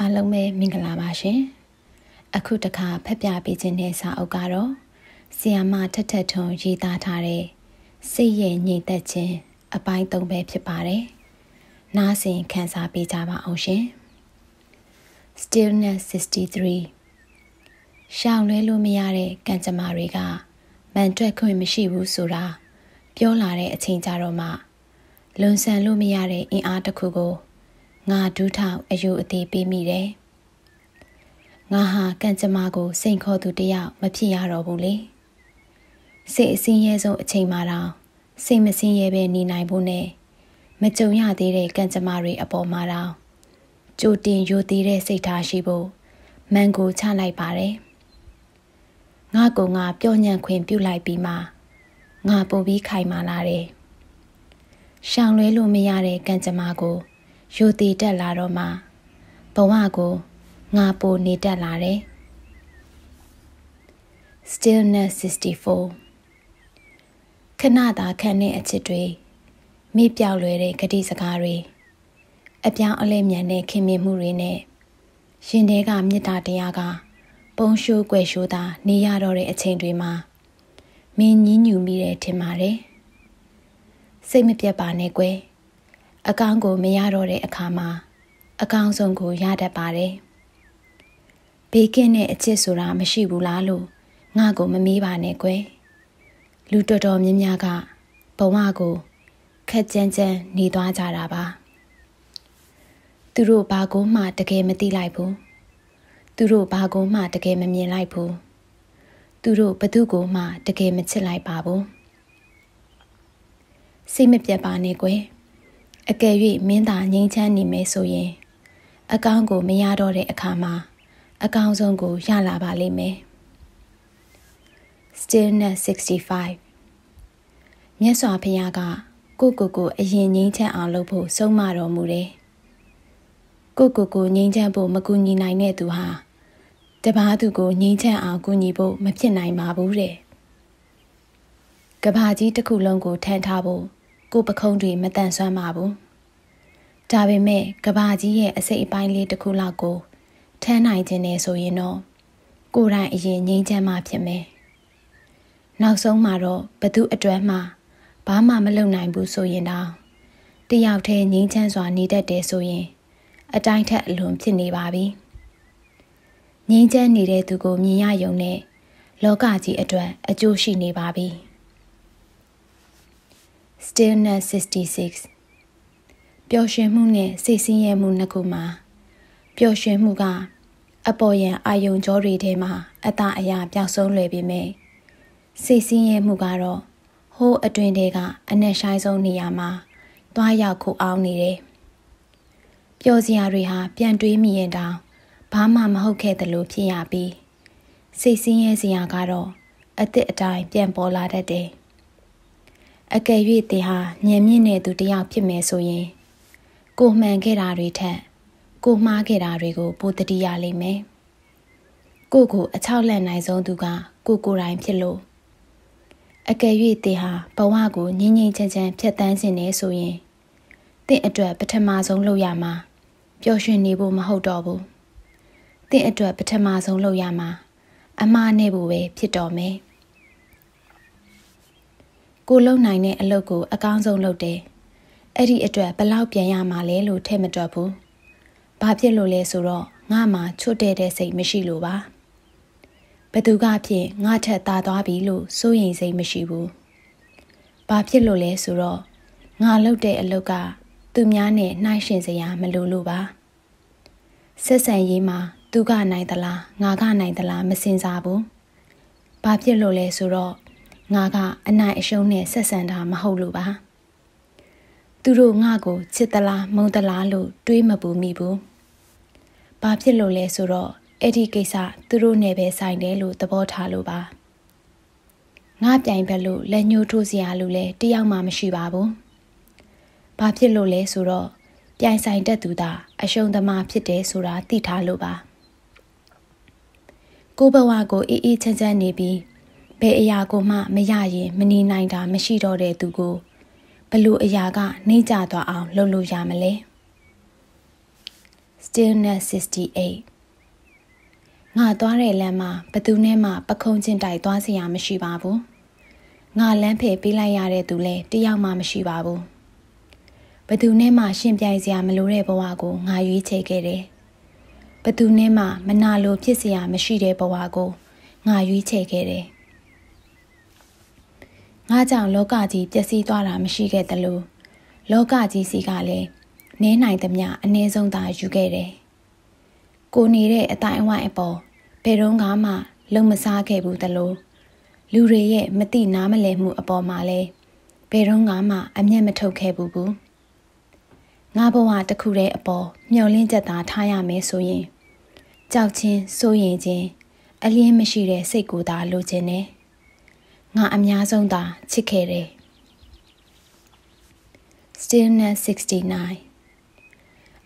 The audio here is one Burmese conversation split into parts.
အားလုံးပဲမင်္ဂလာပါရှင် အခုတခါဖက်ပြပေးခြင်းတဲ့စာအုပ်ကတော့ဆီယာမထက်ထက်ထွန်ရေးသားထားတဲ့စိတ်ရဲ့ငြိမ်သက်ခြင်း အပိုင်း၃ပဲဖြစ်ပါတယ်နားဆင်ခံစားပေးကြပါအောင်ရှင် Stillness 63ရှောင်လွဲလို့မရတဲ့ကံကြမ္မာတွေကမန်တွက်ခွင့်မရှိဘူးဆိုတာပြောလာတဲ့အချိန်ကြတော့မှလွန်ဆန်လို့မရတဲ့အင်အားတစ်ခုကိုငါဒူးထောင်အယုအသေးပေးမိတယ်။ငါဟာကံကြမ္မာကိုစိန်ခေါ်သူတယောက်မဖြစ်ရတော့ဘူးလေ။စိတ်အစင်းရဲဆုံးအချိန်မှာတော့စိတ်မစင်းရဲပဲနေနိုင်ဖို့နဲ့မကြုံရသေးတဲ့ကံကြမ္မာတွေအပေါ်မှာတော့ကြိုတင်ယူသေးတဲ့စိတ်ထားရှိဖို့မန်ကိုချလိုက်ပါတယ်။ငါကငါပြောညံ့ခွင်ပြုလိုက်ပြီးမှငါပုံပြီးခိုင်မာလာတယ်။ရှောင်လွဲလို့မရတဲ့ကံကြမ္မာကိုယိုတည်တက်လာတော့မှဘဝကိုငါပိုနေတက်လာတယ် Stillness 64ခဏသာခံတဲ့အချစ်တွေမိပြောက်လွယ်တဲ့ဂတိစကားတွေအပြောင်းအလဲမြန်တဲ့ခင်မင်မှုတွေနဲ့ရှင်တဲကမေတ္တာတရားကပုံရှိုးွယ်ရှိုးသာနေရတော့တဲ့အချိန်တွေမှာမင်းညင်းညူမိတယ်ထင်ပါတယ်စိတ်မပြတ်ပါနဲ့ကွယ်။အကောင်းကိုမရတော့တဲ့အခါမှာ အကောင်းဆုံးကိုရတတ်ပါတယ်။ဘေးကင်းတဲ့အချစ်ဆိုတာမရှိဘူးလားလို့ငါ့ကိုမမေးပါနဲ့ကွယ်။လူတော်တော်များများကဘဝကိုခက်ကြမ်းကြမ်းနေသွားကြတာပါ။သူတို့ဘာကိုမှတကယ်မသိလိုက်ဘူး။သူတို့ဘာကိုမှတကယ်မမြင်လိုက်ဘူး။သူတို့ဘသူကိုမှတကယ်မချစ်လိုက်ပါဘူး။စိတ်မပြတ်ပါနဲ့ကွယ်။အကယ်၍မင်းသာငြိမ်းချမ်းနေမယ်ဆိုရင် အကောင်းကို မရတော့တဲ့အခါမှာ အကောင်းဆုံးကိုရလာပါလိမ့်မယ် Stillness 65မြတ်စွာဘုရားကကိုကိုကို အရင်ငြိမ်းချမ်းအောင်လုပ်ဖို့ဆုံးမတော်မူတယ်ကိုကိုကိုငြိမ်းချမ်းဖို့မကူညီနိုင်တဲ့သူဟာ တပားသူကိုငြိမ်းချမ်းအောင်ကူညီဖို့မဖြစ်နိုင်ပါဘူးတဲ့ကဘာကြီးတစ်ခုလုံးကိုထန်ထားဖို့ကိုပခုံးတွေမတန်ဆွမ်းပါဘူးဒါပေမဲ့ကဘာကြီးရဲ့အစိတ်အပိုင်းလေးတစ်ခုလောက်ကိုထမ်းနိုင်ခြင်းနဲ့ဆိုရင်တော့ကိုယ်တိုင်အရင်ငြိမ်းချမ်းမှဖြစ်မယ်နောက်ဆုံးမှာတော့ဘသူအတွမ်းမှာဘာမှမလုပ်နိုင်ဘူးဆိုရင်တော့တယောက်တည်းငြိမ်းချမ်းစွာနေတတ်တယ်ဆိုရင်အတိုင်းထက်အလွန်ဖြစ်နေပါပြီငြိမ်းချမ်းနေတဲ့သူကိုမြင်ရယုံနဲ့လောကကြီးအတွက်အကျိုးရှိနေပါပြီ။ Stillness 66ပျော်ရွှင်မှုနဲ့စိတ်ဆင်းရဲမှုနှစ်ခုမှာပျော်ရွှင်မှုက အပေါ်ယံအာယုံကြောတွေထဲမှာအတာအရာပျောက်ဆုံးလွယ်ပေမယ့်စိတ်ဆင်းရဲမှုကတော့ဟိုးအတွင်တွေကအနက်ဆိုင်ဆုံးနေရာမှာတွားရောက်ခုအောင်နေတယ်ပျော်စရာတွေဟာပြန်တွေးမိရင်တောင်ဘာမှမဟုတ်ခဲ့သလိုဖြစ်ရပြီးစိတ်ဆင်းရဲစရာကတော့အစ်စ်အတိုင်းပြန်ပေါ်လာတတ်တယ်အကယ်၍သင်ဟာဉာဏ်မြင့်တဲ့သူတစ်ယောက်ဖြစ်မယ်ဆိုရင်ကိုမှန်ခဲ့တာတွေထက် ကိုမှားခဲ့တာတွေကို ပိုတတိရလိမ့်မယ်။ကိုကိုအချောက်လန့်နိုင်ဆုံးသူက ကိုကိုယ်တိုင်ဖြစ်လို့အကယ်၍သင်ဟာဘဝကိုငြင်းငြင်းချမ်းချမ်းဖြတ်တန်းခြင်းနဲ့ဆိုရင်သင်အတွက်ပထမဆုံးလုပ်ရမှာပျော်ရွှင်နေဖို့မဟုတ်တော့ဘူး။သင်အတွက်ပထမဆုံးလုပ်ရမှာအမှားနဲ့ဖို့ပဲဖြစ်တော်မယ်။ကိုလုံနိုင်တဲ့အလုပ်ကိုအကောင်းဆုံးလုပ်တယ်။အဲ့ဒီအတွက်ဘလောက်ပြန်ရမှာလဲလို့ထည့်မတွက်ဘူး။ဘာဖြစ်လို့လဲဆိုတော့ငါမှချွတ်တဲ့တဲ့စိတ်မရှိလို့ပါ။ဘသူကဖြစ်ငါထက်သာသွားပြီလို့စိုးရိမ်စိတ်မရှိဘူး။ဘာဖြစ်လို့လဲဆိုတော့ငါလုပ်တဲ့အလုပ်ကသူများနဲ့နှိုင်းယှဉ်စရာမလိုလို့ပါ။ဆက်ဆံရေးမှာသူကနိုင်သလားငါကနိုင်သလားမစင်စားဘူး။ဘာဖြစ်လို့လဲဆိုတော့ငါကအနိုင်အရှုံးနဲ့ဆက်ဆံတာမဟုတ်လို့ပါသူတို့ငါကိုချစ်သလားမုန်းသလားလို့တွေးမပူမိဘူးဘာဖြစ်လို့လဲဆိုတော့အဲ့ဒီကိစ္စသူတို့နဲ့ပဲဆိုင်တယ်လို့သဘောထားလို့ပါငါပြိုင်ဘက်လို့လက်ညှိုးထိုးစရာလို့လည်းတယောက်မှမရှိပါဘူးဘာဖြစ်လို့လဲဆိုတော့ပြိုင်ဆိုင်တဲ့သူသာ အရှုံးသမားဖြစ်တယ်ဆိုတာသိထားလို့ပါကိုဘဝကိုအေးအေးချမ်းချမ်းနေပြီးဘယ်အရာကိုမှ မရရင်မနေနိုင်တာ မရှိတော့တဲ့သူကိုဘလို့အရာက နေကြသွားအောင်လုပ်လို့ရမလဲ Stillness 68ငါသွားတဲ့လမ်းမှာဘသူနဲ့မှပခုံးချင်းတိုက်သွားစရာမရှိပါဘူးငါလမ်းဖယ်ပေးလိုက်ရတဲ့သူလည်းတယောက်မှမရှိပါဘူးဘသူနဲ့မှရှင်ပြိုင်စရာမလိုတဲ့ဘဝကိုငါရွေးချယ်ခဲ့တယ်ဘသူနဲ့မှမနာလိုဖြစ်စရာမရှိတဲ့ဘဝကိုငါရွေးချယ်ခဲ့တယ်ငါကြောင့်လောကကြီးပျက်စီးသွားတာမရှိခဲ့သလိုလောကကြီးစီကလည်းနည်းနိုင်သမျှအနည်းဆုံးသာယူခဲ့တယ်။ကိုနေတဲ့အတိုင်းအဝိုင်းအပေါ်ဘယ်တော့မှ လုံမစားခဲ့ဘူးသလို လူတွေရဲ့မတိနားမလည်မှုအပေါ်မှာလည်းဘယ်တော့မှအမျက်မထုတ်ခဲ့ဘူးဘူး။ငါဘဝတစ်ခုတည်းအပေါ်မျောလင့်ချက်သာထားရမယ်ဆိုရင်ကြောက်ချင်းစိုးရင်ချင်းအလင်းမရှိတဲ့စိတ်ကိုယ်သာလိုချင်တယ်။ငါအများဆုံးသာချစ်ခဲ့တယ် Stillness 69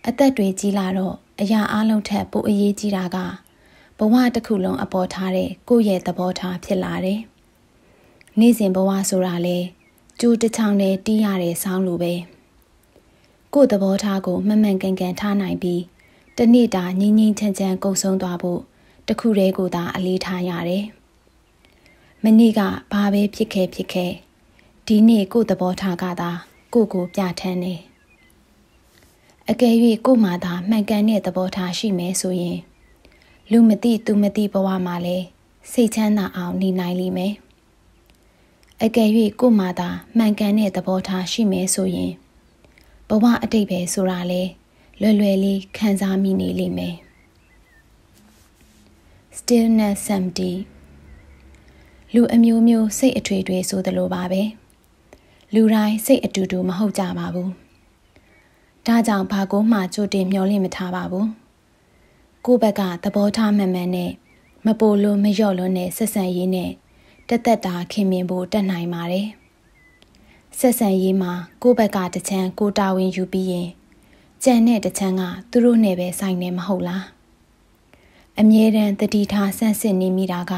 အသက်တွေကြီးလာတော့ အရာအလုံးထက်ပိုအရေးကြီးတာကဘဝတစ်ခုလုံးအပေါ်ထားတဲ့ကိုယ့်ရဲ့သဘောထားဖြစ်လာတယ်။နေ့စဉ်ဘဝဆိုတာလေကြိုးတစ်ချောင်းနဲ့တီးရတဲ့ဆောင်းလိုပဲ။ကိုယ့်သဘောထားကိုမှန်မှန်ကန်ကန်ထားနိုင်ပြီးတစ်နေ့တာငြင်းငြင်းချမ်းချမ်းကုံဆုံးသွားဖို့တစ်ခုတည်းကိုသာအလေးထားရတယ်။မနေ့ကဘာပဲဖြစ်ခဲ့ဖြစ်ခဲ့ ဒီနေ့ကိုယ်သဘောထားကသာကိုကိုပြထန်းနေအကယ်၍ကိုမှသာမှန်ကန်တဲ့သဘောထားရှိမယ်ဆိုရင် လူမသိသူမသိဘဝမှာလဲစိတ်ချမ်းသာအောင်နေနိုင်လိမ့်မယ်အကယ်၍ကိုမှသာမှန်ကန်တဲ့သဘောထားရှိမယ်ဆိုရင်ဘဝအတိတ်ပဲဆိုတာလဲလွယ်လွယ်လေးခံစားမိနေလိမ့်မယ် stillness empty လူအမျိုးမျိုးစိတ်အထွေထွေဆိုသလိုပါပဲလူတိုင်းစိတ်အတူတူမဟုတ်ကြပါဘူးဒါကြောင့်ဘာကိုမှကြိုတင်မျှော်လင့်မထားပါဘူးကိုယ့်ဘက်ကသဘောထားမှန်မှန်နဲ့မပိုလို့မလျော့လို့နဲ့ဆက်ဆံရေးနဲ့တက်တက်တာခင်မင်ဖို့တတ်နိုင်ပါတယ်ဆက်ဆံရေးမှာ ကိုယ့်ဘက်ကတချမ်းကိုတာဝန်ယူပြီးရင်ကြံတဲ့တချမ်းကသူတို့နဲ့ပဲဆိုင်နေမဟုတ်လားအမြဲတမ်းတတိထားဆန့်စစ်နေမိတာက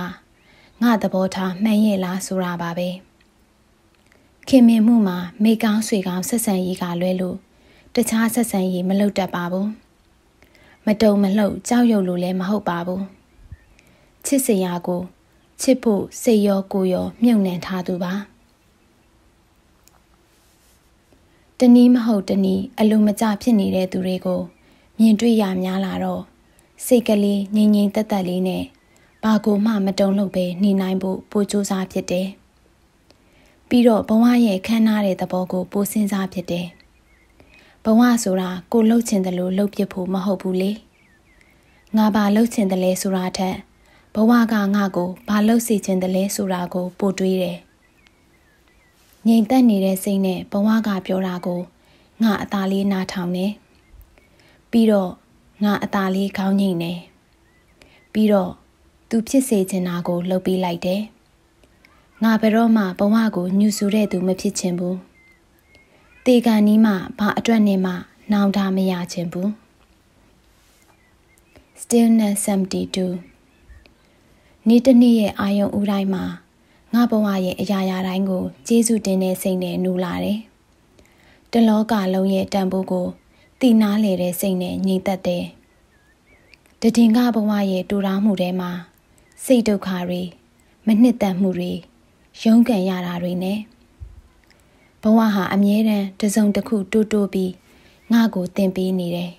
ငါသဘောထားမှန်ရဲ့လားဆိုတာပါပဲခင်မင်မှုမှာမိကောင်းဆွေကောင်းဆက်ဆံရေးကလွဲလို့တခြားဆက်ဆံရေးမလုပ်တတ်ပါဘူးမတုံမလှုပ်ကြောက်ရွံ့လို့လည်းမဟုတ်ပါဘူးချစ်စရာကိုချစ်ဖို့စိတ်ရောကိုယ်ရောမြုံနှံထားသူပါတနည်းမဟုတ်တနည်းအလိုမကျဖြစ်နေတဲ့သူတွေကိုမြင်တွေ့ရများလာတော့စိတ်ကလေးငြိမ်ငြိမ်သက်သက်လေးနဲ့ဘာကိုမှမတုံ့လုပ်ပဲနေနိုင်ဖို့ပိုကြိုးစားဖြစ်တယ်။ပြီးတော့ဘဝရဲ့ခန်းနာတဲ့သဘောကိုပိုစဉ်းစားဖြစ်တယ်။ဘဝဆိုတာကိုလှုပ်ချင်တယ်လို့လှုပ်ပြဖို့မဟုတ်ဘူးလေ။ငါဘာလှုပ်ချင်တယ်လဲဆိုတာထက်ဘဝကငါကိုဘာလှုပ်စေချင်တယ်လဲဆိုတာကိုပိုတွေးတယ်။ငြိမ်သက်နေတဲ့စိတ်နဲ့ဘဝကပြောတာကိုငါအသာလေးနားထောင်နေ။ပြီးတော့ငါအသာလေးခေါင်းငိမ့်နေ။ပြီးတော့သူဖြစ်စေချင်တာကိုလှုပ်ပေးလိုက်တယ်ငါဘယ်တော့မှဘဝကိုညှူဆူတဲ့သူမဖြစ်ချင်ဘူးတေကန်နီးမှဘာအတွက်နဲ့မှ နောင်တာမရချင်ဘူး Stillness 72နေ့တစ်နေ့ရဲ့အာယုံဦးတိုင်းမှာငါဘဝရဲ့အရာရာတိုင်းကိုကျေးဇူးတင်တဲ့စိတ်နဲ့နူလာတယ်။တလောကလုံးရဲ့တန်ဖိုးကိုတည်နာလေတဲ့စိတ်နဲ့ညီသက်တယ်။တည်ငါဘဝရဲ့တူတားမှုထဲမှာစိတ်ဒုက္ခတွေမနှစ်သက်မှုတွေရုန်းကန်ရတာတွေ ਨੇ ဘဝဟာအမြဲတမ်းတစုံတစ်ခုတိုးတိုးပြီးငါ့ကိုတင်ပေးနေတယ်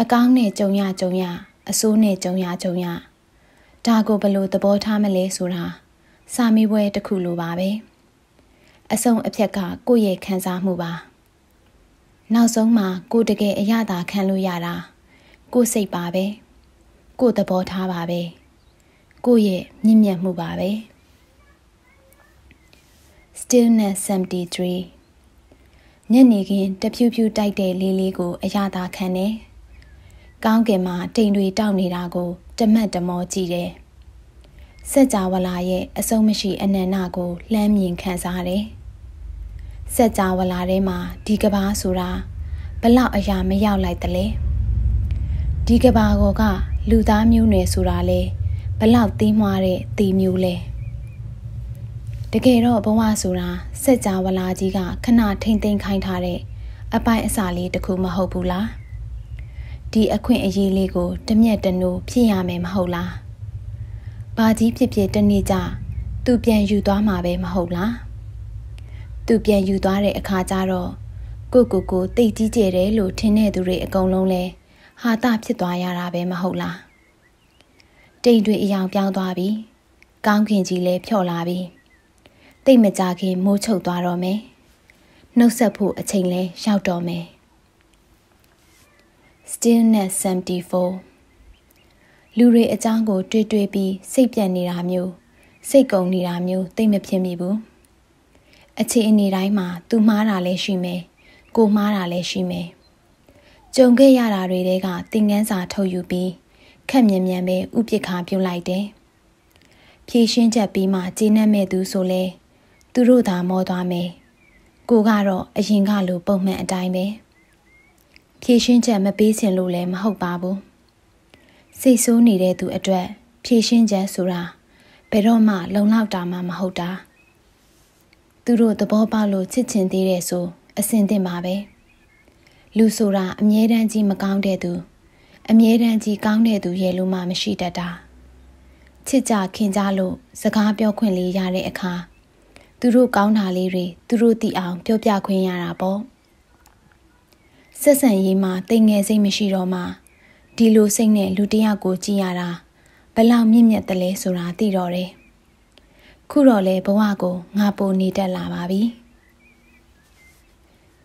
အကောင်းနဲ့ကြုံရကြုံရအဆိုးနဲ့ကြုံရကြုံရဒါကိုဘလို့သဘောထားမလဲဆိုတာစာမေးပွဲတစ်ခုလိုပါပဲအဆုံးအဖြတ်က ကိုယ့်ရဲ့ခံစားမှုပါ နောက်ဆုံးမှာကိုတကယ်အရသာခံလို့ရတာကိုစိတ်ပါပဲကိုသဘောထားပါပဲကိုယ့်ရဲ့မြင့်မြတ်မှုပါပဲ Stillness 73ညနေခင်းတဖြူဖြူတိုက်တဲ့လေးလေးကို အရသာခံတယ်။ကောင်းကင်မှာတိမ်တွေတောက်နေတာကိုတမတ်တမောကြည့်တယ်။စัจ java လာရဲ့အဆုံးမရှိအနန္တကိုလှမ်းမြင်ခံစားတယ်။စัจ java လာထဲမှာဒီကဘာဆိုတာဘလောက်အရာမရောက်လိုက်တလဲ။ဒီကဘာကောကလူသားမျိုးနွယ်ဆိုတာလဲ။ဘလောက်သီးမွားတဲ့သီမျိုးလဲတကယ်တော့ဘဝဆိုတာစက်ကြဝဠာကြီးကခဏထိမ့်သိမ့်ခိုင်းထားတဲ့အပိုင်အစာလေးတစ်ခုမဟုတ်ဘူးလားဒီအခွင့်အရေးလေးကိုတမျက်တနိုးဖြစ်ရမယ်မဟုတ်လားဘာကြီးဖြစ်ဖြစ်တနေ့ကျသူပြန်ယူသွားမှာပဲမဟုတ်လားသူပြန်ယူသွားတဲ့အခါကျတော့ကိုကိုကိုတိတ်ကြီးကျယ်တယ်လို့ထင်တဲ့သူတွေအကုန်လုံးလဲဟာတာဖြစ်သွားရတာပဲမဟုတ်လားတိမ်တွေအယောင်ပြောင်းသွားပြီ။ကောင်းခင်ကြီးလည်းဖြော့လာပြီ။တိတ်မကြခင်မိုးချုပ်သွားတော့မယ်။နှုတ်ဆက်ဖို့အချိန်လဲရောက်တော့မယ်။ Stillness 74လူတွေအကြောင်းကိုတွေးတွေးပြီးစိတ်ပြတ်နေတာမျိုးစိတ်ကုံနေတာမျိုးတိတ်မဖြစ်မိဘူး။အခြေအနေတိုင်းမှာသူမှားတာလည်းရှိမယ်။ကိုမှားတာလည်းရှိမယ်။ကြုံခဲ့ရတာတွေတဲကသင်ခန်းစာထုတ်ယူပြီးခက်မြန်မြန်ပဲဥပစ်ခါပြုတ်လိုက်တယ်။ဖြည့်ရှင်းချက်ပြီးမှကျေနပ်မဲ့သူဆိုလဲသူတို့သာမောသွားမယ်။ကိုကတော့အရင်ကလိုပုံမှန်အတိုင်းပဲ။ဖြည့်ရှင်းချက်မပေးစင်လို့လည်းမဟုတ်ပါဘူး။စိတ်ဆိုးနေတဲ့သူအတွက် ဖြည့်ရှင်းချက်ဆိုတာဘယ်တော့မှ လုံလောက်တာမှမဟုတ်တာ။သူတို့သဘောပေါက်လို့ချစ်ချင်သေးတယ်ဆို အစင်တင်ပါပဲ။လူဆိုတာအမြဲတမ်းကြီးမကောင်းတဲ့သူ။အမြဲတမ်းကြီးကောင်းတဲ့သူရဲ့လို့မှမရှိတတ်တာချစ်ကြခင်ကြလို့စကားပြောခွင့်လေးရတဲ့အခါသူတို့ကောင်းတာလေးတွေသူတို့သိအောင်ပြောပြခွင့်ရတာပေါ့ဆက်ဆံရေးမှာတိမ်ငယ်စိတ်မရှိတော့မှဒီလိုစိတ်နဲ့လူတယောက်ကို ကြည်ရတာဘလောက်မြင့်မြတ်တယ်လဲဆိုတာသိတော့တယ်ခုတော့လေဘဝကိုငါပုံနေတက်လာပါပြီ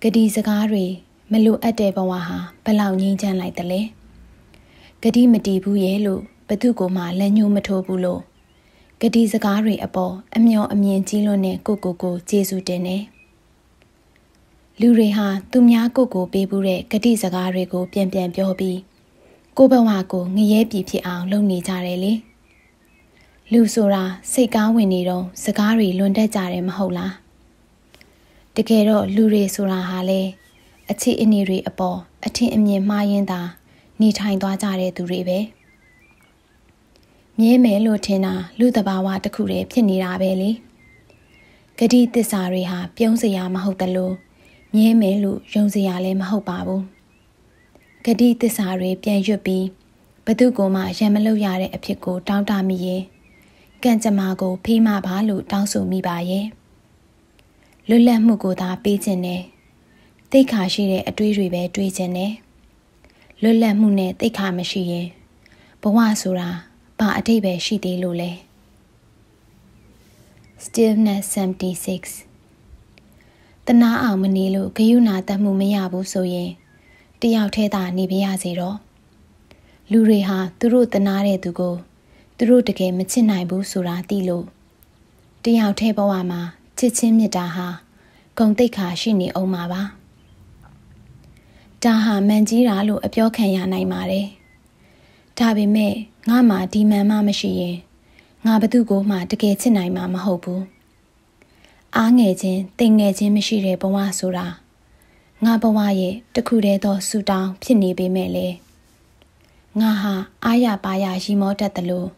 ဂတိစကားတွေမလိုအပ်တဲ့ဘဝဟာဘလောက်ငြိမ်းချမ်းလိုက်တယ်လဲဂတိမတည်ဘူးရဲ့လို့ဘသူကိုမှလက်ညှိုးမထိုးဘူးလို့ဂတိစကားတွေအပေါ်အမျော်အမြင်ကြီးလွန်းတဲ့ကိုကိုကိုကျေးဇူးတင်တယ်လူတွေဟာသူများကိုကိုပေးဘူးတဲ့ဂတိစကားတွေကို ပြန်ပြန်ပြောပြီးကိုဘဝကိုငရဲပြီဖြစ်အောင်လုပ်နေကြတယ်လေလူဆိုတာစိတ်ကောင်းဝင်နေတော့စကားတွေလွန်တက်ကြတယ်မဟုတ်လားတကယ်တော့လူတွေဆိုတာဟာလေအခြေအနေတွေအပေါ်အထင်အမြင်မှားယွင်းတာနေထိုင်သွားကြတဲ့သူတွေပဲမြဲမယ်လို့ထင်တာလူတဘာဝတစ်ခုတည်းဖြစ်နေတာပဲလေဂတိတစ္ဆာတွေဟာပြုံးစရာမဟုတ်တလို့မြဲမယ်လို့ယုံစရာလည်းမဟုတ်ပါဘူးဂတိတစ္ဆာတွေပြန်ရွတ်ပြီးဘသူကမှရံမလုပ်ရတဲ့အဖြစ်ကိုတောင်းတမိရင်ကံကြမ္မာကိုဖေးမပါလို့တောင်းဆိုမိပါရဲ့လွတ်လပ်မှုကိုသာပေးခြင်းနဲ့တိတ်ခါရှိတဲ့အတွေးတွေပဲတွေးခြင်းနဲ့လွတ်လပ်မှုနဲ့သိခါမရှိရင်ဘဝဆိုတာဘာအတိတ်ပဲရှိသေးလို့လဲ Stillness 76တနာအောင်မနေလို့ဂယုဏတတ်မှုမရဘူးဆိုရင်တယောက်တည်းသာနေပြရစေတော့လူတွေဟာ သူတို့တနာတဲ့သူကို သူတို့တကယ်မချစ်နိုင်ဘူးဆိုတာသိလို့တယောက်တည်းဘဝမှာချစ်ချင်းမြတ်တာဟာဂုံတိတ်ခါရှိနေအောင်ပါပါဒါဟာမှန်ကြီးတာလို့အပြောခံရနိုင်ပါတယ်။ဒါပေမဲ့ငါမှဒီမှန်မှမရှိရင်ငါဘသူ့ကိုမှတကယ်ချစ်နိုင်မှာမဟုတ်ဘူး။အားငယ်ခြင်းတင်ငယ်ခြင်းမရှိတဲ့ဘဝဆိုတာငါဘဝရဲ့တခုတည်းသောဆူတောင်းဖြစ်နေပေမဲ့လေငါဟာအာရပါရရီမောတတ်တယ်လို့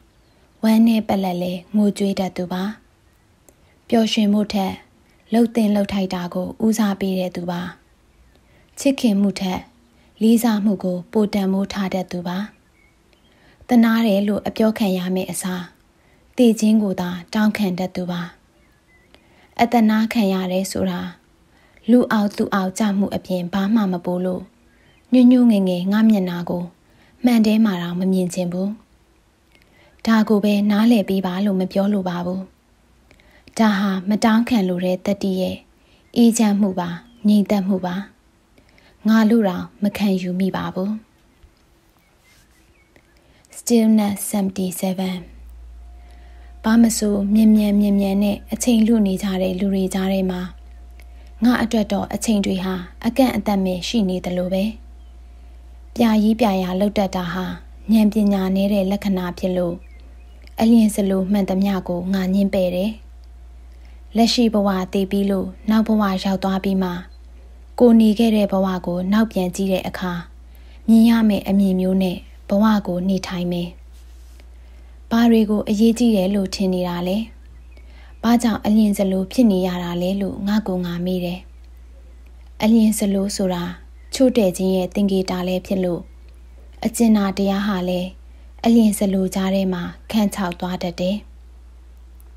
ဝမ်းနဲ့ပက်လက်လဲငိုကြွေးတတ်သူပါ။ပျော်ရွှင်မှုထက်လှုပ်တင်လှုပ်ထိုက်တာကိုဦးစားပေးတဲ့သူပါ။ချစ်ခင်မှုထက်လေးစားမှုကို ပိုတန်မိုးထားတတ်သူပါတနာတယ်လို့အပြောခံရမယ့်အစားတည်ခြင်းကိုသာ တောင်းခံတတ်သူပါအတနာခံရတယ်ဆိုတာလူအောင်သူအောင်ကြမှုအပြင်ဘာမှမပိုးလို့ညွညွငငယ်ငါမျက်နာကိုမှန်တဲမှာတော့မမြင်ချင်ဘူးဒါကိုပဲနားလည်ပြီးပါလို့မပြောလိုပါဘူးဒါဟာမတောင်းခံလိုတဲ့တတိရဲ့အေးချမ်းမှုပါငြိမ်သက်မှုပါငါလို့တော့မခံယူမိပါဘူး Stillness 77ဘာမဆိုမြန်မြန်မြန်မြန်နဲ့အချိန်လွတ်နေကြတဲ့လူတွေကြားထဲမှာငါအတွက်တော့အချိန်တွေဟာအကန့်အသတ်နဲ့ရှိနေတယ်လို့ပဲပြာရီးပြာရာလောက်တတ်တာဟာဉာဏ်ပညာနည်းတဲ့လက္ခဏာဖြစ်လို့အလျင်စလိုမှန်သမျှကိုငါညှင်းပယ်တယ်လက်ရှိဘဝတည်ပြီးလို့နောက်ဘဝရောက်သွားပြီးမှကိုနေခဲ့တဲ့ဘဝကို နောက်ပြန်ကြည့်တဲ့အခါမြင်ရမယ့်အမြင်မျိုးနဲ့ဘဝကိုနေထိုင်မယ်။ဘာတွေကို အရေးကြီးတယ်လို့ထင်နေတာလဲ။ဘာကြောင့်အလင်းစလိုဖြစ်နေရတာလဲလို့ငါကငါမေးတယ်။အလင်းစလိုဆိုတာချို့တဲ့ခြင်းရဲ့သင်္ကေတလည်းဖြစ်လို့အကျဉ်းနာတရားဟာလည်းအလင်းစလိုကြားထဲမှာခန့်ချောက်သွားတတ်တယ်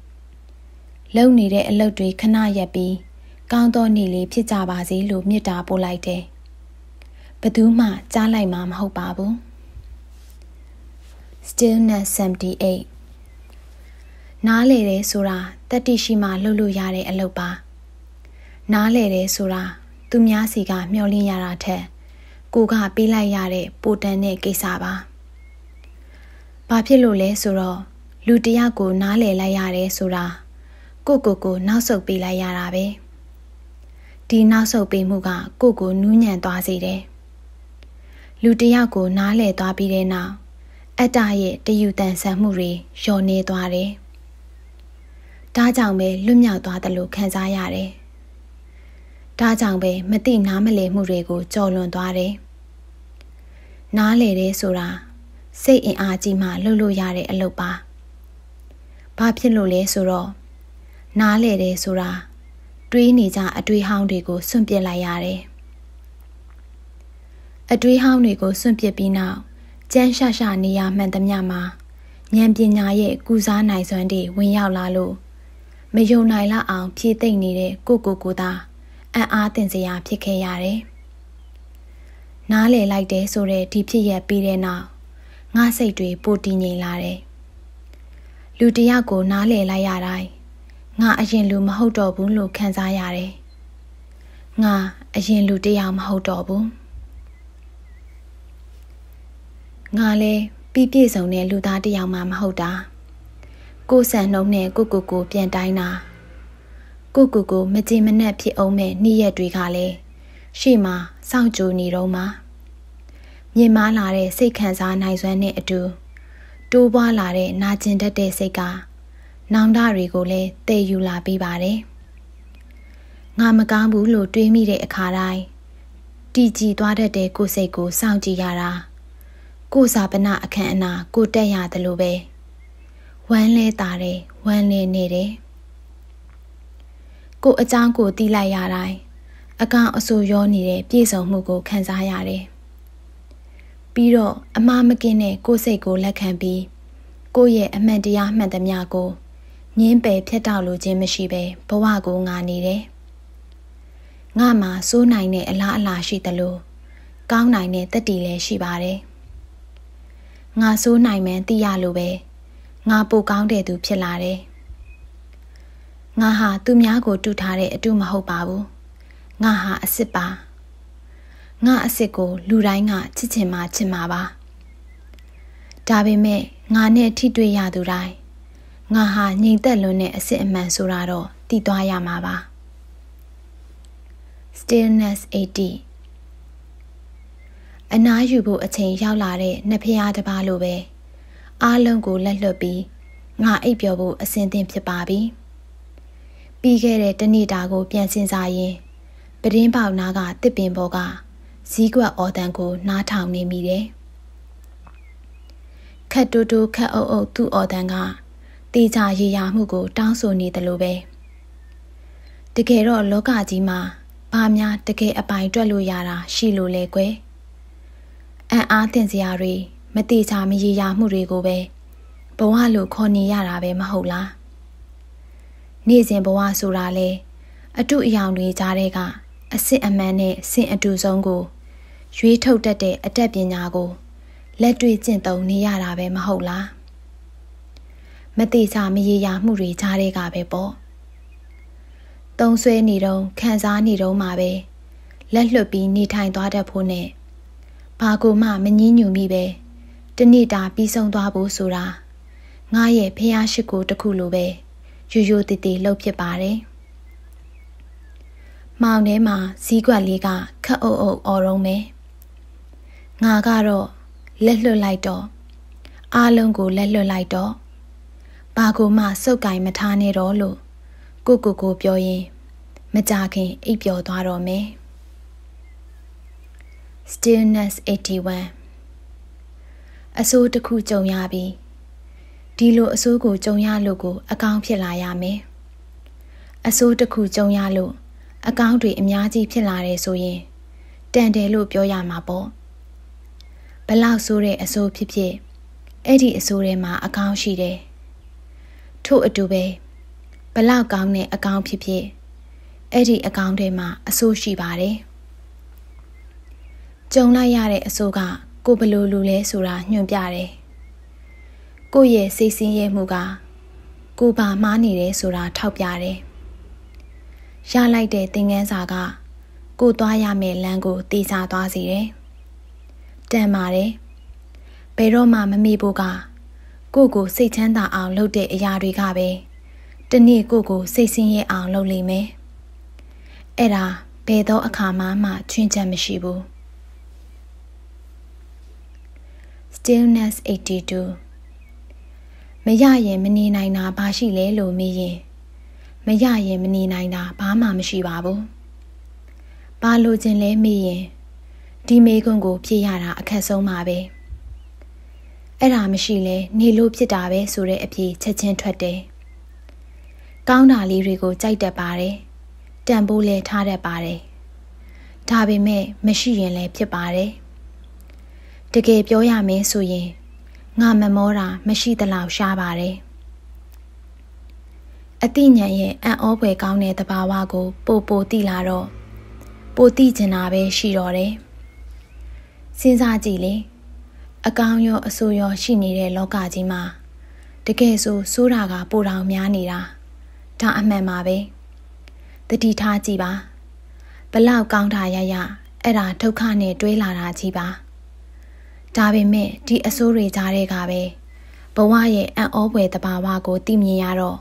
။လုံနေတဲ့အလုပ်တွေခဏရပ်ပြီးကောင်းသောနေ့လေးဖြစ်ကြပါစေလို့မေတ္တာပို့လိုက်တယ်။ဘသူမှကြားလိုက်မှာမဟုတ်ပါဘူး။ Stillness 78နားလေတယ်ဆိုတာတတိရှိမှလှုပ်လို့ရတဲ့အလုပ်ပါ။နားလေတယ်ဆိုတာသူများစီကမျှော်လင့်ရတာထက်ကိုကပေးလိုက်ရတဲ့ပိုတန်တဲ့ကိစ္စပါ။ဘာဖြစ်လို့လဲဆိုတော့လူတယောက်ကို နားလည်လိုက်ရတယ်ဆိုတာကိုကိုကိုနောက်ဆုတ်ပေးလိုက်ရတာပဲ။ဒီနောက်ဆုတ်ပေးမှုကကိုကိုနူးညံ့သွားစေတယ်လူတယောက်ကိုနားလဲသွားပြီးတဲ့နောက်အတ္တရဲ့တယူတန်ဆန်မှုတွေလျော့နေသွားတယ်ဒါကြောင့်ပဲလွတ်မြောက်သွားတယ်လို့ခံစားရတယ်ဒါကြောင့်ပဲမတိနားမလည်မှုတွေကိုကြော်လွန်သွားတယ်နားလေတယ်ဆိုတာစိတ်အင်အားကြီးမှလှုပ်လို့ရတဲ့အလုပ်ပါ။ဘာဖြစ်လို့လဲဆိုတော့နားလေတယ်ဆိုတာတွေးနေကြအတွေးဟောင်းတွေကို စွန့်ပစ်လိုက်ရတယ်။အတွေးဟောင်းတွေကိုစွန့်ပစ်ပြီးနောက်ကြမ်းရှရှနေရမှန်သမျှမှာဉာဏ်ပညာရဲ့ကုစားနိုင်စွမ်းတွေဝင်ရောက်လာလို့မယုံနိုင်လောက်အောင် ဖြည့်သိမ့်နေတဲ့ကိုကိုကိုသားအံ့အားသင့်စရာ ဖြစ်ခဲ့ရတယ်။နားလေလိုက်တဲ့ဆိုတဲ့ဒီဖြစ်ရပြီးတဲ့နောက်ငါစိတ်တွေပိုတည်ငြိမ်လာတယ်။လူတယောက်ကိုနားလေလိုက်ရတိုင်းငါအရင်လူမဟုတ်တော့ဘူးလို့ခံစားရတယ်။ငါအရင်လူတရားမဟုတ်တော့ဘူး။ငါလည်းပြည့်ပြည့်စုံတဲ့လူသားတရားမှမဟုတ်တာ။ကိုယ်ဆန်နှုံနဲ့ကိုကိုကိုပြန်တိုင်းတာ။ကိုကိုကိုမကြည်မနှက်ဖြစ်အောင်မဲ့နေ့ရက်တွေကလည်းရှေ့မှာစောင့်ကြိုနေတော့မှမြင်မာလာတဲ့စိတ်ခံစားနိုင်စွမ်းနဲ့အတူတိုးပွားလာတဲ့နာကျင်တတ်တဲ့စိတ်ကနောင်တတွေကိုလည်းတည်ယူလာပေးပါတယ်။ငါမကောင်းဘူးလို့တွေးမိတဲ့အခါတိုင်းတည်ကြည်သွားတတ်တဲ့ကိုယ်စိတ်ကိုစောင့်ကြည့်ရတာကိုယ်စာပနအခမ်းအနားကိုတက်ရတယ်လို့ပဲဝမ်းလဲတာတယ်ဝမ်းလဲနေတယ်ကိုအကြောင်းကိုတီးလိုက်ရတိုင်းအကောင်အဆူရောနေတဲ့ပြေဆုံးမှုကိုခံစားရတယ်ပြီးတော့အမားမကင်းတဲ့ကိုယ်စိတ်ကိုလက်ခံပြီးကိုယ့်ရဲ့အမှန်တရားမှန်သမျှကိုငင်းပယ်ဖြတ်တောက်လိုခြင်းမရှိဘဲဘဝကိုငါနေတယ်ငါမှာစိုးနိုင်တဲ့အလားအလာရှိသလို ကောင်းနိုင်တဲ့တတ္တိလည်းရှိပါတယ်ငါစိုးနိုင်မှန်းသိရလို့ပဲငါပိုကောင်းတဲ့သူဖြစ်လာတယ်ငါဟာသူများကိုတူထားတဲ့အတူမဟုတ်ပါဘူးငါဟာအစ်စ်ပါငါအစ်စ်ကိုလူတိုင်းကချစ်ချင်မှချစ်မှာပါဒါပေမဲ့ငါနဲ့ထိတွေ့ရသူတိုင်းငါဟာငြိမ်သက်လွန်းတဲ့အစ်စ်အမှန်ဆိုတာတော့သိသွားရမှာပါ။ stillness 80အနားယူဖို့အချိန်ရောက်လာတဲ့နှစ်ဖျားတစ်ပါးလိုပဲအားလုံးကို လက်လွတ်ပြီးငါအိပ်ပျော်ဖို့အစဉ်သင့်ဖြစ်ပါပြီပြီးခဲ့တဲ့တနေ့တာကို ပြန်စင်စားရင်ပဒင်းပေါက်နားကတစ်ပင်ပေါ်ကဇီးကွက်အော်တန်ကို နားထောင်နေမိတယ်ခတ်တိုးတိုးခတ်အုပ်အုပ်သူ့အော်တန်ကတေချာရည်ရာမှုကို တောင်းဆိုနေတယ်လို့ပဲတကယ်တော့လောကကြီးမှာဘာများတကယ်အပိုင်တွက်လို့ရတာရှိလို့လေကွယ်အံ့အားသင့်စရာတွေမတေချာမရည်ရာမှုတွေကိုပဲဘဝလို့ခေါ်နေရတာပဲမဟုတ်လားနေ့စဉ်ဘဝဆိုတာလေအတုအယောင်တွေကြားတဲ့ကအစစ်အမှန်နဲ့စင်အတူဆုံးကိုရွေးထုတ်တတ်တဲ့အတတ်ပညာကိုလက်တွေ့ကျင့်သုံးနေရတာပဲမဟုတ်လားမတိချမရေရာမှုတွေကြားတဲ့ကပဲပေါ့သုံးဆွဲနေတော့ခံစားနေတော့မှာပဲလက်လွတ်ပြီးနေထိုင်သွားတတ်ဖို့နဲ့ဘာကိုမှမငင်းညူမိပဲတနေ့တာပြီးဆုံးသွားဖို့ဆိုတာငါရဲ့ဖျားရှိကိုတခုလိုပဲရိုရိုတီတီလှုပ်ဖြစ်ပါတယ်မောင်ထဲမှာဇီးကွက်လေးကခက်အုပ်အုပ်အော်ရုံးမယ်ငါကတော့လက်လွတ်လိုက်တော့အားလုံးကိုလက်လွတ်လိုက်တော့ဘာကိုမှစုပ်ကိုင်မထားနဲ့တော့လို့ကိုကိုကိုပြောရင် မကြခင်အိပ်ပျော်သွားတော့မယ် Stillness 81အဆိုးတစ်ခုကြုံရပြီဒီလိုအဆိုးကိုကြုံရလို့ကို အကောင်ဖြစ်လာရမယ်အဆိုးတစ်ခုကြုံရလို့အကောင်တွေအများကြီးဖြစ်လာတယ်ဆိုရင် တန်တယ်လို့ပြောရမှာပေါ့ဘလောက်ဆိုးတဲ့အဆိုးဖြစ်ဖြစ်အဲ့ဒီအဆိုးတွေမှာအကောင်ရှိတယ်။ထို့အတူပဲဘလောက်ကောင်းတဲ့အကောင်ဖြစ်ဖြစ်အဲ့ဒီအကောင်တွေမှာအဆိုးရှိပါတယ်ကြုံလိုက်ရတဲ့အဆိုးကကိုဘလိုလူလဲဆိုတာညွှန်ပြတယ်ကိုရဲ့စိတ်ဆင်းရဲမှုကကိုပါမှားနေတယ်ဆိုတာထောက်ပြတယ်ရလိုက်တဲ့သင်ခန်းစာက ကိုသွားရမယ့်လမ်းကိုတေချာသွားစေတယ်တန်ပါတယ်ဘယ်တော့မှမမေ့ဖို့ကကိုကိုစိတ်ချမ်းသာအောင် လုပ်တဲ့အရာတွေကပဲတနေ့ကိုကို စိတ်ဆင်းရဲအောင်လုပ်လိမ့်မယ်။အဲ့ဒါဘယ်သောအခါမှမှချွင်းချက်မရှိဘူး။ Stillness 82မရရင်မနေနိုင်တာဘာရှိလဲလို့မေးရင်မရရင်မနေနိုင်တာဘာမှမရှိပါဘူး။ဘာလို့ခြင်းလဲမေးရင်ဒီမေးခွန်းကိုဖြေရတာအခက်ဆုံးပါပဲ။အဲ့ဒါမရှိလဲနေလို့ဖြစ်တာပဲဆိုတဲ့အပြေချက်ချင်းထွက်တယ်။ကောင်းတာလေးတွေကိုကြိုက်တတ်ပါတယ်။တန်ဖိုးလဲထားတတ်ပါတယ်။ဒါပေမဲ့မရှိရင်လည်းဖြစ်ပါတယ်။တကယ်ပြောရမယ်ဆိုရင်ငါမမောတာမရှိသလောက်ရှားပါတယ်။အတိညာရဲ့အံ့ဩဖွယ်ကောင်းတဲ့သဘာဝကို ပိုပိုသိလာတော့ပိုသိကျင်တာပဲရှိတော့တယ်။စဉ်းစားကြည့်လေ။အကောင်းရောအဆိုးရောရှိနေတဲ့လောကကြီးမှာတကယ်ဆိုဆိုးတာကပိုတောင်များနေတာဒါအမှန်ပါပဲတတိထားကြည့်ပါဘလောက်ကောင်းတာရရအဲ့ဒါဒုက္ခနဲ့တွဲလာတာကြီးပါဒါပေမဲ့ဒီအဆိုးတွေကြားတဲ့ကပဲဘဝရဲ့အံ့ဩဖွယ်တဘာဝကိုသိမြင်ရတော့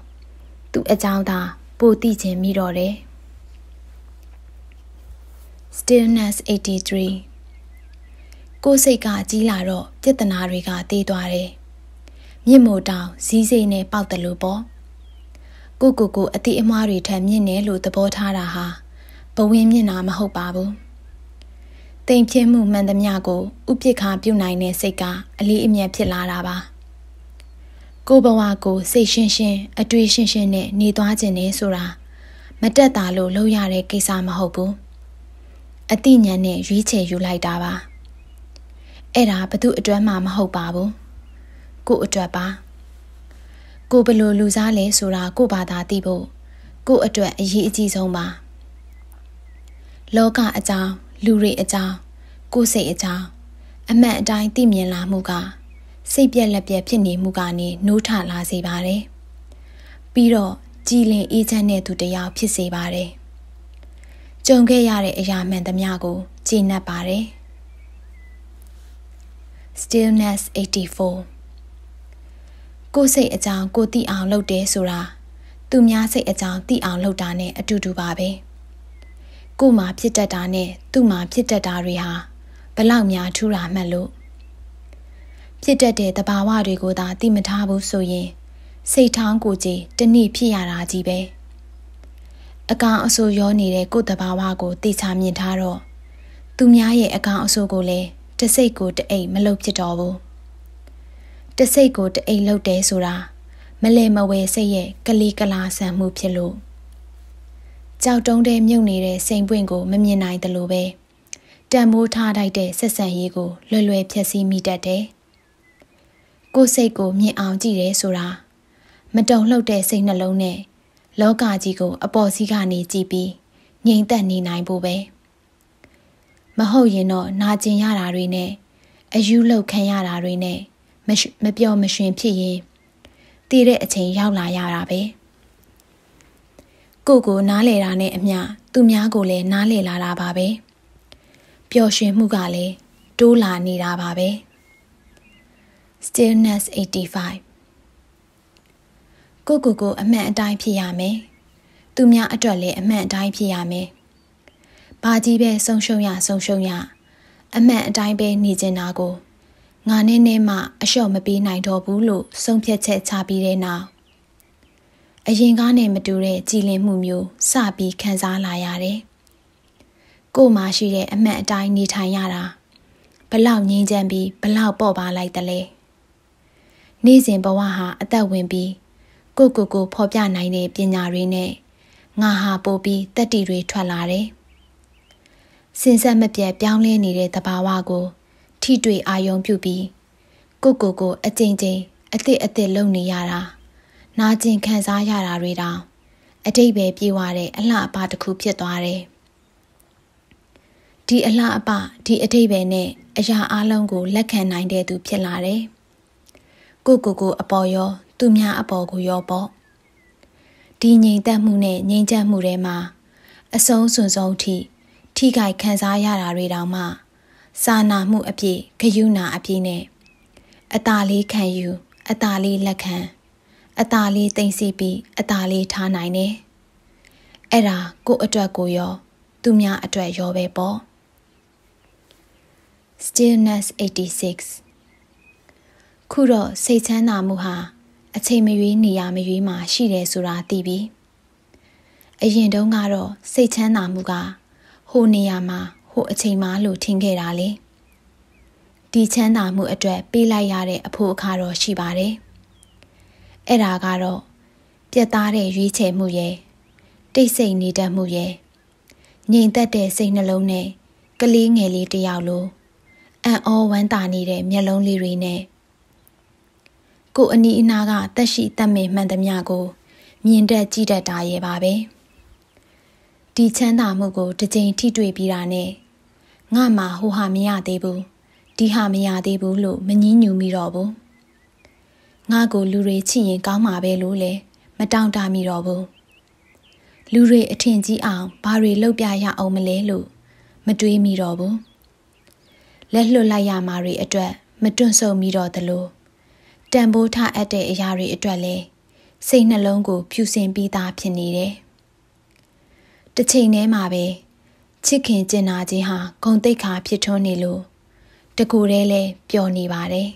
သူ့အကြောင်းသာ ပိုသိခြင်းမိတော့တယ် Stillness 83ကိုယ်စိတ်ကကြီးလာတော့ပြဿနာတွေကတေးသွားတယ်။မြင့်မို့တောင်ဇီးစိတ်နဲ့ပေါက်တယ်လို့ပေါ့။ကိုကိုကိုအတိအမားတွေထံမြင့်တယ်လို့သဘောထားတာဟာဘဝင်မြင့်တာမဟုတ်ပါဘူး။တိမ်ဖြစ်မှုမှန်သမျှကိုဥပိ္ပခာ ပြုနိုင်တဲ့စိတ်ကအလေးအမြတ်ဖြစ်လာတာပါ။ကိုဘဝကိုစိတ်ရှင်းရှင်းအတွေ့ရှင်းရှင်းနဲ့နေသွားခြင်းနဲ့ဆိုတာမတက်တာလို့လုပ်ရတဲ့ကိစ္စမဟုတ်ဘူး။အတိညာနဲ့ရွေးချယ်ယူလိုက်တာပါ။အဲ့ဒါဘသူအတွက်မှမဟုတ်ပါဘူးကို့အတွက်ပါ ကိုဘလို့လူစားလဲဆိုတာကို့ဘာသာသိဖို့ကို့အတွက်အရေးအကြီးဆုံးပါလောကအကြောင်းလူတွေအကြောင်းကိုယ်စိတ်အကြောင်းအမှန်အတိုင်းသိမြင်လာမှုကစိတ်ပြက်လက်ပြက်ဖြစ်နေမှုကနေနှိုးထလာစေပါတယ်ပြီးတော့ကြည်လင်အေးချမ်းတဲ့သူတယောက်ဖြစ်စေပါတယ်ကြုံခဲ့ရတဲ့အရာမှန်သမျှကိုကျေနပ်ပါတယ် stillness 84ကိုယ်စိတ်အကြောင်းကိုသိအောင်လုပ်တယ်ဆိုတာသူများစိတ်အကြောင်းသိအောင်လုပ်တာနဲ့အတူတူပါပဲကိုမှဖြစ်တတ်တာနဲ့သူ့မှဖြစ်တတ်တာတွေဟာဘလောက်များထူတာမှတ်လို့ဖြစ်တတ်တဲ့သဘာဝတွေကိုသာသိမထားဘူးဆိုရင်စိတ်ထောင်းကိုကြီးတနည်းဖြစ်ရတာကြီးပဲအကောင်အဆိုရောနေတဲ့ကိုယ်သဘာဝကို သိချမြင်ထားတော့သူများရဲ့အကောင်အဆိုကိုလည်းတစိတ်ကိုတအိတ်မလုပ်ဖြစ်တော့ဘူးတစိတ်ကိုတအိတ်လုပ်တယ်ဆိုတာမလဲမဝဲစိတ်ရဲ့ကလေးကလာဆန်မှုဖြစ်လို့ကြောက်တုံးတဲ့မြုပ်နေတဲ့စိန်ပွင့်ကိုမမြင်နိုင်သလိုပဲတံမိုးထားထိုက်တဲ့ဆက်ဆံရေးကို လွယ်လွယ်ဖျက်ဆီးမိတတ်တယ်ကိုယ်စိတ်ကိုမြင်အောင်ကြည့်တယ်ဆိုတာမတုံလှုပ်တဲ့စိတ်နှလုံးနဲ့လောကကြီးကိုအပေါ်စီးကနေကြည့်ပြီးငြိမ်သက်နေနိုင်ဖို့ပဲ။မဟုတ်ရင်တော့နာကျင်ရတာတွေနဲ့အယူလောက်ခံရတာတွေနဲ့မပျော်မရွှင်ဖြစ်ရင်တည်တဲ့အချိန်ရောက်လာရတာပဲကိုကိုနားလေတာနဲ့အမျှသူများကိုလည်းနားလေလာတာပါပဲပျော်ရွှင်မှုကလည်းတိုးလာနေတာပါပဲ stillness 85ကိုကိုကိုအမှန်အတိုင်းဖြစ်ရမယ်သူများအတွက်လည်းအမှန်အတိုင်းဖြစ်ရမယ်ဘာကြီးပဲဆုံရှုံရဆုံရှုံရအမှန်အတိုင်းပဲနေကျင်တာကိုငါနဲ့နဲ့မှအလျှော့မပေးနိုင်တော့ဘူးလို့ဆုံးဖြတ်ချက်ချပြီးတဲ့နောက်အရင်ကနဲ့မတူတဲ့ကြည်လင်မှုမျိုးစပြီးခံစားလာရတယ်။ကို့မှာရှိတဲ့အမှန်အတိုင်းနေထိုင်ရတာဘလောက်ငြင်းချမ်းပြီးဘလောက်ပေါ့ပါလိုက်တလဲ။နေ့စဉ်ဘဝဟာ အသက်ဝင်ပြီးကိုကိုကိုဖော်ပြနိုင်တဲ့ပညာတွေနဲ့ငါဟာပိုပြီးတက်တီတွေထွက်လာတယ်။စင်ဆက်မပြတ်ပြောင်းလဲနေတဲ့သဘာဝကိုထိတွေ့အာယုံပြုပြီးကိုကိုကိုအကြိမ်ကြိမ်အသစ်အသစ်လုပ်နေရတာနာကျင်ခံစားရတာတွေတောင်အတိတ်ပဲပြေဝတဲ့အလှအပတစ်ခုဖြစ်သွားတယ်ဒီအလှအပဒီအတိတ်ပဲနဲ့အရာအလုံးကို လက်ခံနိုင်တဲ့သူ ဖြစ်လာတယ်ကိုကိုကို အပေါ်ရော သူများအပေါ်ကိုရောပေါ့ဒီငြိမ်သက်မှုနဲ့ငြိမ်ချမ်းမှုတွေမှာအဆုံးစွန်ဆုံးထိထိခိုက်ခံစားရတာတွေတောင်မှ စာနာမှုအပြည့်ဂယုဏအပြည့်နဲ့အตาလေးခံယူအตาလေးလက်ခံအตาလေးသိမ့်စီပြီးအตาလေးထားနိုင်တယ်။အဲ့ဒါကိုအတွက်ကိုရောသူများအတွက်ရောပဲပေါ့။ Stillness 86ခုတော့စိတ်ချမ်းသာမှုဟာ အချိန်မရွေးနေရာမရွေးမှာရှိတယ်ဆိုတာသိပြီ။အရင်တုန်းကတော့စိတ်ချမ်းသာမှုကဟိုနေရာမှာဟိုအချိန်မှလို့ထင်ခဲ့တာလေဒီချမ်းသာမှုအတွက်ပေးလိုက်ရတဲ့အဖို့အခါတော့ရှိပါတယ်အဲ့ဒါကတော့ပြက်သားတဲ့ရွေးချယ်မှုရဲ့တိတ်ဆိတ်နေတတ်မှုရဲ့ငြိမ်သက်တဲ့စိတ်နှလုံးနဲ့ကလေးငယ်လေးတယောက်လိုအံ့ဩဝမ်းသာနေတဲ့မျက်လုံးလေးတွေနဲ့ကိုအနီးအနားကတက်ရှိတက်မေမှန်သမျှကို မြင်တတ်ကြည့်တတ်တာရဲ့ပါပဲ။ဒီချမ်းသာမှုကိုတစ်ကြိမ်ထိတွေ့ပြီးတာနဲ့ငါမှဟိုဟာမရသေးဘူးဒီဟာမရသေးဘူးလို့မငင်းညူမိတော့ဘူးငါကိုလူတွေချစ်ရင် ကောင်းမှာပဲလို့လေမတောင့်တမိတော့ဘူးလူတွေအထင်ကြီးအောင်ဘာတွေလုပ်ပြရအောင်မလဲလို့မတွေးမိတော့ဘူးလက်လွတ်လိုက်ရမှာတွေအတွက်မတွန့်ဆုတ်မိတော့သလိုတန်ဖိုးထအပ်တဲ့အရာတွေအတွက်လဲစိတ်နှလုံးကိုဖြူစင်ပြီးသားဖြစ်နေတယ်။တစ်ချိန်တည်းမှာပဲချစ်ခင်ကျင်နာခြင်းဟာဂုံတိတ်ခါဖြစ်ထွန်းနေလို့တကူတည်းလဲပျော်နေပါတယ်